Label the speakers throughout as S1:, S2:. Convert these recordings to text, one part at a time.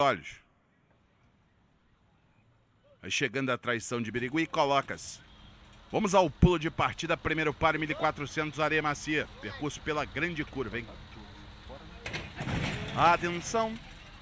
S1: olhos. Aí chegando a traição de Birigui, coloca-se. Vamos ao pulo de partida, primeiro par 1400 areia macia, percurso pela grande curva, hein? Atenção,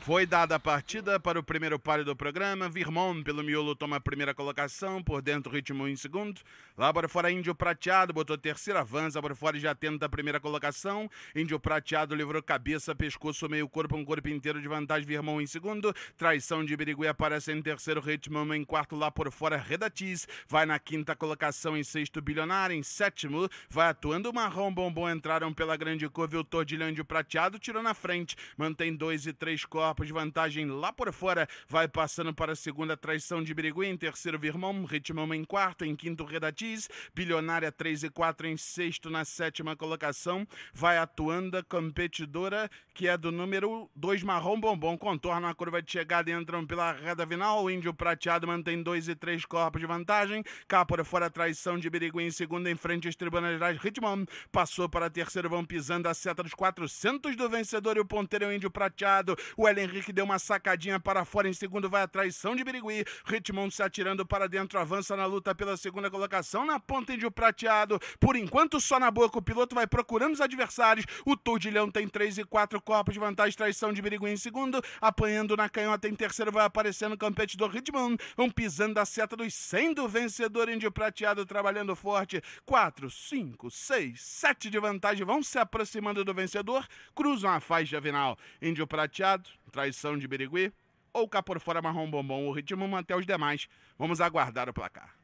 S1: foi dada a partida para o primeiro páreo do programa. Virmon, pelo miolo, toma a primeira colocação. Por dentro, Ritmo em segundo. Lá para fora, Índio Prateado botou terceira, avança para fora já tenta a primeira colocação. Índio Prateado livrou cabeça, pescoço, meio corpo, um corpo inteiro de vantagem. Virmon em segundo. Traição de Birigui aparece em terceiro. Ritmo em quarto. Lá por fora, Redatiz vai na quinta colocação. Em sexto, Bilionário. Em sétimo, vai atuando. Marrom Bombom entraram pela grande curva. O Tordilhão Índio Prateado tirou na frente. Mantém dois e três corpos corpos, vantagem lá por fora, vai passando para a segunda traição de Biriguim, em terceiro Virmão, Ritmão em quarto, em quinto Redatiz, Bilionária 3 e 4 em sexto na sétima colocação, vai atuando a competidora que é do número 2 Marrom Bombom, contorna a curva de chegada e entram pela reta final, o Índio Prateado mantém 2 e 3 corpos de vantagem, cá por fora traição de Biriguim em segundo, em frente as Tribunas Gerais, Ritmão passou para terceiro, vão pisando a seta dos 400 do vencedor e o ponteiro é o Índio Prateado, o Elen Henrique deu uma sacadinha para fora em segundo, vai a traição de Birigui. Richmond se atirando para dentro, avança na luta pela segunda colocação na ponta de o prateado. Por enquanto, só na boca, o piloto vai procurando os adversários. O Tudilhão tem 3 e 4 corpos de vantagem, traição de Birigui em segundo, apanhando na canhota em terceiro, vai aparecendo o competidor Richmond. Um pisando a seta dos 100 do vencedor, índio prateado trabalhando forte. 4, 5, 6, 7 de vantagem, vão se aproximando do vencedor, cruzam a faixa final. Índio prateado Traição de Birigui ou Cá por Fora Marrom Bombom. O ritmo mantém os demais. Vamos aguardar o placar.